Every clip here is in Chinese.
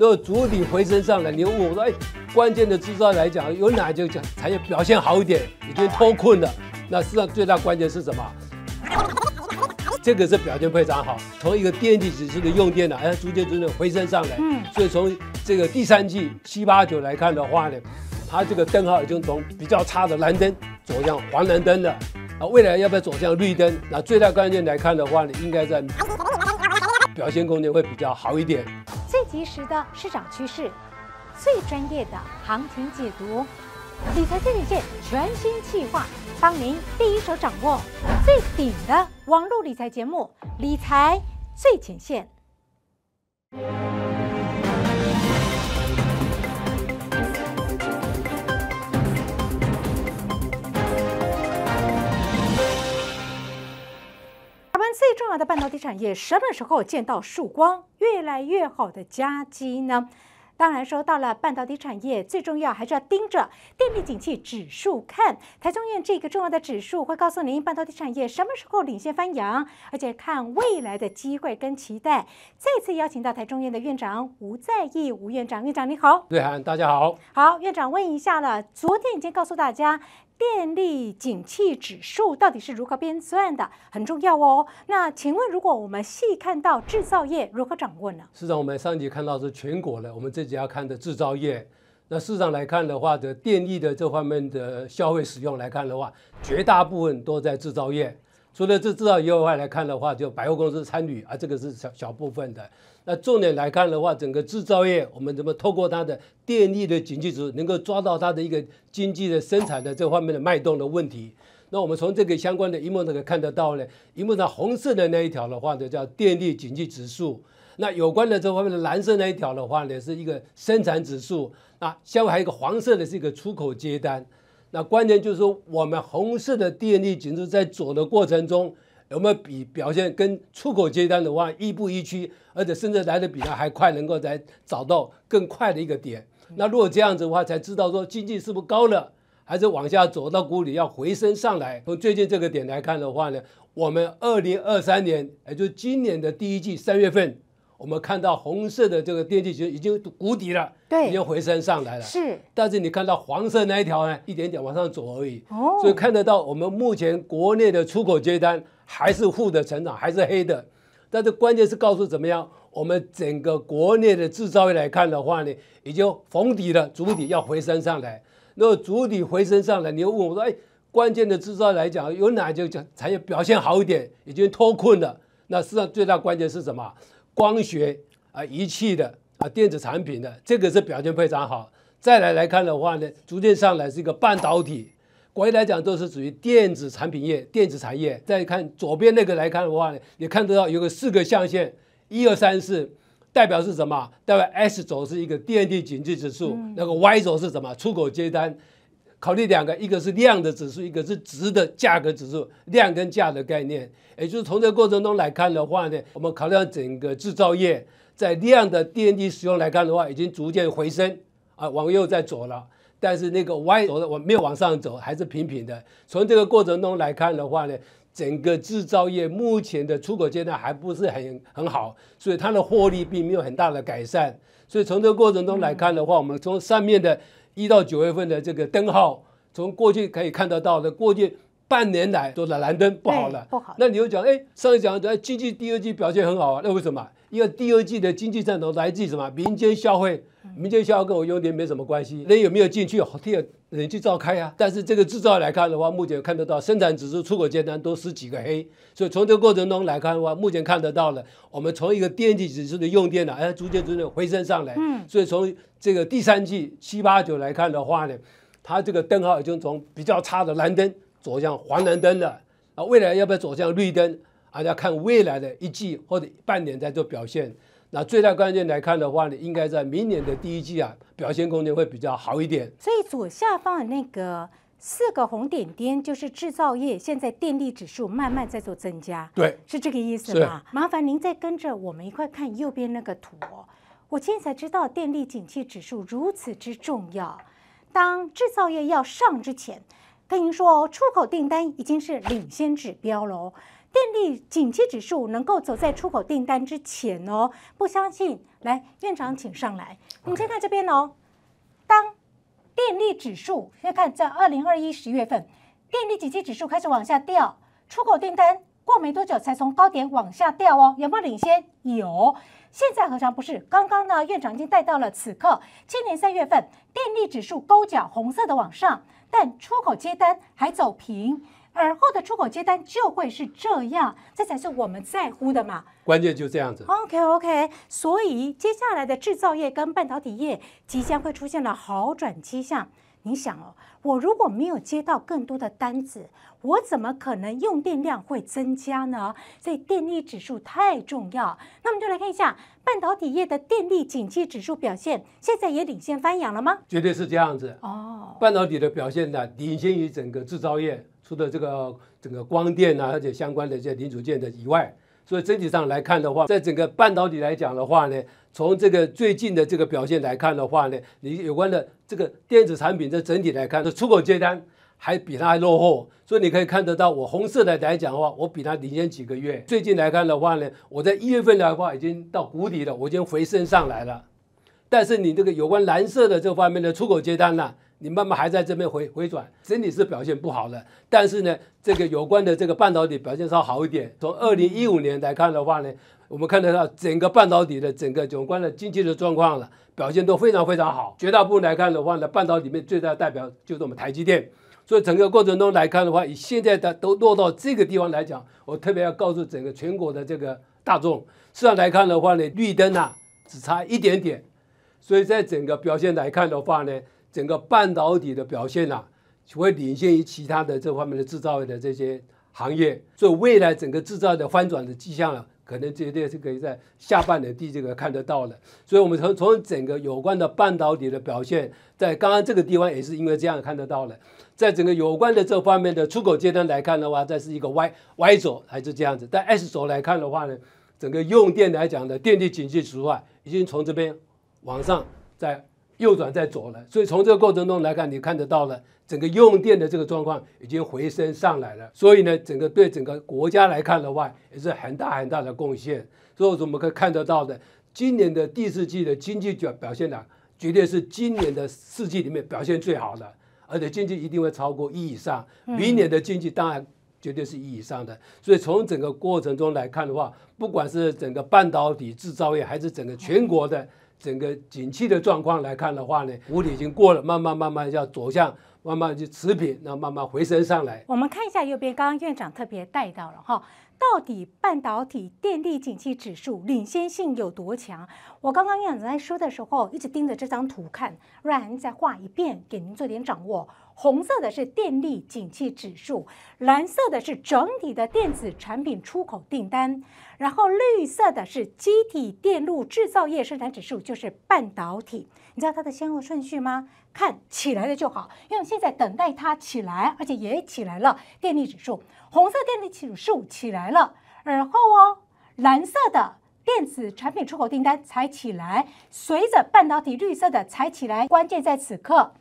那主体回升上来，你问我说哎，关键的制造来讲，有哪就讲产业表现好一点，已经脱困了？那际上最大关键是什么？这个是表现非常好，从一个电力指数的用电呢，哎，逐渐逐渐回升上来。嗯。所以从这个第三季七八九来看的话呢，它这个灯号已经从比较差的蓝灯走向黄蓝灯了。啊，未来要不要走向绿灯？那最大关键来看的话呢，应该在表现空间会比较好一点。最及时的市场趋势，最专业的行情解读，理财最前线全新企划，帮您第一手掌握最顶的网络理财节目——理财最前线。的半导体产业什么时候见到曙光？越来越好的佳绩呢？当然说到了半导体产业，最重要还是要盯着电力景气指数看。台中院这个重要的指数会告诉您半导体产业什么时候领先翻扬，而且看未来的机会跟期待。再次邀请到台中院的院长吴在义，吴院长院长你好，瑞涵大家好，好院长问一下了，昨天已经告诉大家。电力景气指数到底是如何编算的，很重要哦。那请问，如果我们细看到制造业如何掌握呢？市场我们上集看到是全国的，我们这集要看的制造业。那市场来看的话，的电力的这方面的消费使用来看的话，绝大部分都在制造业。除了这制造业外来看的话，就百货公司参与啊，这个是小小部分的。那重点来看的话，整个制造业，我们怎么透过它的电力的经济值，能够抓到它的一个经济的生产的这方面的脉动的问题？那我们从这个相关的荧幕上可以看得到呢，荧幕上红色的那一条的话呢，叫电力经济指数。那有关的这方面的蓝色那一条的话呢，是一个生产指数。那下面还有一个黄色的是一个出口接单。那关键就是说，我们红色的电力指数在走的过程中。有没有比表现跟出口接单的话，一步一趋，而且甚至来的比它还快，能够再找到更快的一个点？那如果这样子的话，才知道说经济是不是高了，还是往下走到谷底要回升上来？从最近这个点来看的话呢，我们二零二三年，也就是今年的第一季三月份。我们看到红色的这个电器群已经谷底了，对，已经回升上来了。是，但是你看到黄色那一条呢，一点点往上走而已。哦，所以看得到我们目前国内的出口接单还是负的成长，还是黑的。但是关键是告诉怎么样，我们整个国内的制造业来看的话呢，已经逢底了，主体要回升上来。那主体回升上来，你又问我说，哎，关键的制造业来讲，有哪几产业表现好一点，已经脱困了？那际上最大关键是什么？光学啊，仪器的啊，电子产品的，这个是表现非常好。再来来看的话呢，逐渐上来是一个半导体，国内来讲都是属于电子产品业、电子产业。再看左边那个来看的话，呢，你看得到有个四个象限，一二三四，代表是什么？代表 S 轴是一个电力景气指数，那个 Y 轴是什么？出口接单。考虑两个，一个是量的指数，一个是值的价格指数，量跟价的概念。也就是从这个过程中来看的话呢，我们考虑到整个制造业在量的电力使用来看的话，已经逐渐回升，啊，往右在走了，但是那个 Y 轴的往没有往上走，还是平平的。从这个过程中来看的话呢，整个制造业目前的出口阶段还不是很很好，所以它的获利并没有很大的改善。所以从这个过程中来看的话，我们从上面的。一到九月份的这个灯号，从过去可以看得到的过去。半年来都在蓝灯不好了，不好。那你又讲，哎，上一讲讲经济第二季表现很好啊，那为什么？因为第二季的经济战斗来自什么？民间消费，民间消费跟我优点没什么关系，人有没有进去好替人去召开啊。但是这个制造来看的话，目前看得到生产指数、出口订单都十几个黑，所以从这个过程中来看的话，目前看得到了，我们从一个电器指数的用电呢，哎，逐渐逐渐回升上来。嗯，所以从这个第三季七八九来看的话呢，它这个灯号已经从比较差的蓝灯。走向黄蓝灯的，那未来要不要走向绿灯？啊，要看未来的一季或者半年在做表现。那最大关键来看的话呢，应该在明年的第一季啊，表现空间会比较好一点。所以左下方的那个四个红点点就是制造业现在电力指数慢慢在做增加，对，是这个意思吗？麻烦您再跟着我们一块看右边那个图。我今天才知道电力景气指数如此之重要。当制造业要上之前。跟您说哦，出口订单已经是领先指标了哦。电力景气指数能够走在出口订单之前哦，不相信？来，院长请上来。我们先看这边哦。当电力指数，先看在二零二一十月份，电力景气指数开始往下掉，出口订单过没多久才从高点往下掉哦。有没有领先？有。现在何尝不是？刚刚呢，院长已经带到了此刻，今年三月份电力指数勾脚红色的往上。但出口接单还走平，而后的出口接单就会是这样，这才是我们在乎的嘛。关键就这样子。OK OK，所以接下来的制造业跟半导体业即将会出现了好转迹象。你想哦，我如果没有接到更多的单子，我怎么可能用电量会增加呢？所以电力指数太重要。那我们就来看一下半导体业的电力景气指数表现，现在也领先翻扬了吗？绝对是这样子哦。半导体的表现呢，领先于整个制造业，除了这个整个光电啊，而且相关的这零组件的以外。所以整体上来看的话，在整个半导体来讲的话呢，从这个最近的这个表现来看的话呢，你有关的这个电子产品的整体来看的出口接单还比它还落后。所以你可以看得到，我红色的来讲的话，我比它领先几个月。最近来看的话呢，我在一月份的话已经到谷底了，我已经回升上来了。但是你这个有关蓝色的这方面的出口接单呢？你慢慢还在这边回回转，整体是表现不好的。但是呢，这个有关的这个半导体表现稍好一点。从二零一五年来看的话呢，我们看得到整个半导体的整个总观的经济的状况了，表现都非常非常好。绝大部分来看的话呢，半导体里面最大的代表就是我们台积电。所以整个过程中来看的话，以现在的都落到这个地方来讲，我特别要告诉整个全国的这个大众市场来看的话呢，绿灯啊只差一点点。所以在整个表现来看的话呢。整个半导体的表现就会领先于其他的这方面的制造业的这些行业，所以未来整个制造的翻转的迹象啊，可能绝对是可以在下半年第这个看得到的。所以，我们从从整个有关的半导体的表现，在刚刚这个地方也是因为这样看得到了，在整个有关的这方面的出口阶段来看的话，这是一个 Y Y 轴还是这样子，但 S 轴来看的话呢，整个用电来讲的电力经济指数啊，已经从这边往上在。右转再左了，所以从这个过程中来看，你看得到了整个用电的这个状况已经回升上来了。所以呢，整个对整个国家来看的话，也是很大很大的贡献。所以我们可以看得到的，今年的第四季的经济表表现呢，绝对是今年的四季里面表现最好的，而且经济一定会超过一以上。明年的经济当然绝对是一以上的。所以从整个过程中来看的话，不管是整个半导体制造业，还是整个全国的。整个景气的状况来看的话呢，谷底已经过了，慢慢慢慢要走向。慢慢就持平，然后慢慢回升上来。我们看一下右边，刚刚院长特别带到了哈，到底半导体电力景气指数领先性有多强？我刚刚院长在说的时候，一直盯着这张图看，让再画一遍，给您做点掌握。红色的是电力景气指数，蓝色的是整体的电子产品出口订单，然后绿色的是机体电路制造业生产指数，就是半导体。你知道它的先后顺序吗？看起来了就好，因为现在等待它起来，而且也起来了。电力指数，红色电力指数起来了，而后哦，蓝色的电子产品出口订单才起来，随着半导体绿色的才起来。关键在此刻，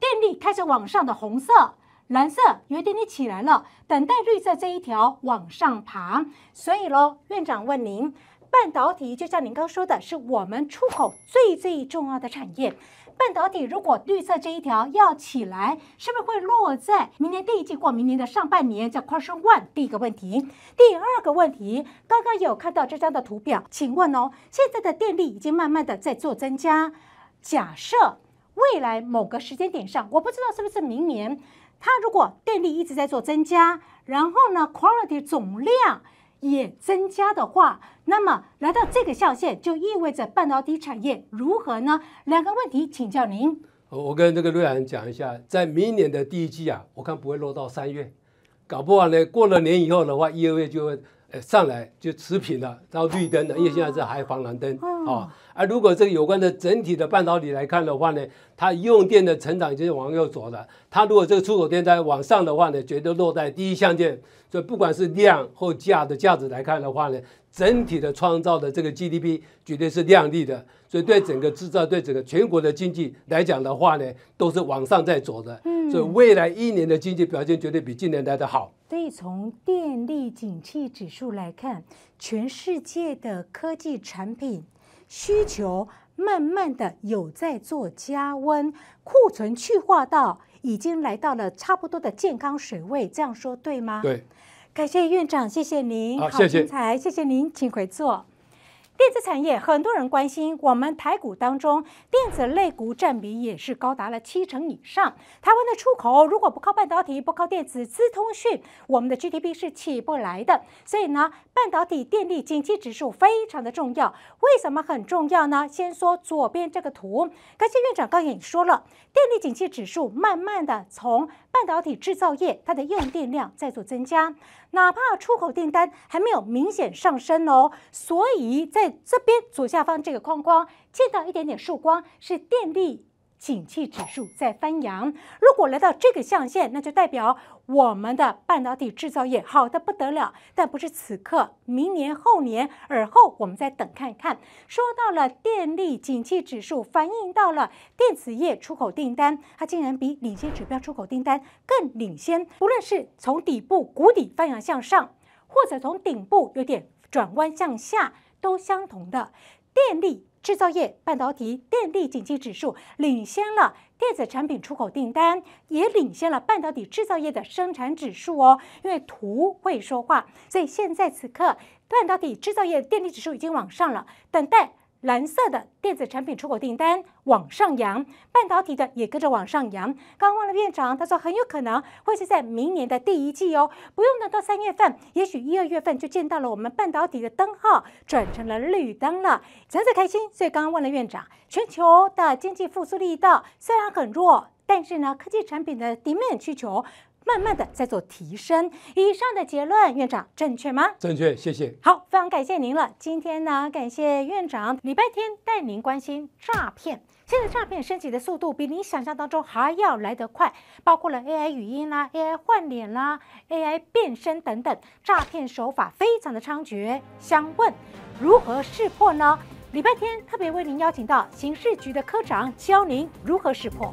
电力开始往上的红色、蓝色有点点起来了，等待绿色这一条往上爬。所以喽，院长问您，半导体就像您刚说的，是我们出口最最重要的产业。半导体如果绿色这一条要起来，是不是会落在明年第一季或明年的上半年？叫 q u e s t i o n One。第一个问题，第二个问题，刚刚有看到这张的图表，请问哦，现在的电力已经慢慢的在做增加。假设未来某个时间点上，我不知道是不是明年，它如果电力一直在做增加，然后呢，Quality 总量。也增加的话，那么来到这个象限，就意味着半导体产业如何呢？两个问题请教您。我跟这个瑞安讲一下，在明年的第一季啊，我看不会落到三月，搞不完呢。过了年以后的话，一二月就会。上来就持平了，到绿灯了，因为现在是还黄蓝灯啊。而如果这个有关的整体的半导体来看的话呢，它用电的成长就是往右走了。它如果这个出口电在往上的话呢，绝对落在第一象限。所以不管是量或价的价值来看的话呢，整体的创造的这个 GDP 绝对是亮丽的。所以对整个制造、对整个全国的经济来讲的话呢，都是往上在走的。所以未来一年的经济表现绝对比近年来的好。所以从电力景气指数来看，全世界的科技产品需求慢慢的有在做加温，库存去化到已经来到了差不多的健康水位，这样说对吗？对，感谢院长，谢谢您。好，谢谢。谢谢您，请回座。电子产业很多人关心，我们台股当中电子类股占比也是高达了七成以上。台湾的出口如果不靠半导体，不靠电子、资通讯，我们的 GDP 是起不来的。所以呢，半导体电力景气指数非常的重要。为什么很重要呢？先说左边这个图，感谢院长刚也说了，电力景气指数慢慢的从半导体制造业它的用电量在做增加，哪怕出口订单还没有明显上升哦，所以在这边左下方这个框框见到一点点曙光，是电力景气指数在翻扬。如果来到这个象限，那就代表我们的半导体制造业好的不得了。但不是此刻，明年、后年、而后，我们再等看一看。说到了电力景气指数，反映到了电子业出口订单，它竟然比领先指标出口订单更领先。无论是从底部谷底翻扬向上，或者从顶部有点转弯向下。都相同的，电力制造业、半导体电力景气指数领先了，电子产品出口订单也领先了，半导体制造业的生产指数哦。因为图会说话，所以现在此刻，半导体制造业电力指数已经往上了，等待。蓝色的电子产品出口订单往上扬，半导体的也跟着往上扬。刚问了院长，他说很有可能会是在明年的第一季哦，不用等到三月份，也许一二月份就见到了我们半导体的灯号转成了绿灯了，真是开心。所以刚刚问了院长，全球的经济复苏力道虽然很弱，但是呢，科技产品的 demand 需求。慢慢的在做提升，以上的结论院长正确吗？正确，谢谢。好，非常感谢您了。今天呢，感谢院长礼拜天带您关心诈骗。现在诈骗升级的速度比您想象当中还要来得快，包括了 AI 语音啦、AI 换脸啦、AI 变身等等，诈骗手法非常的猖獗。想问如何识破呢？礼拜天特别为您邀请到刑事局的科长教您如何识破。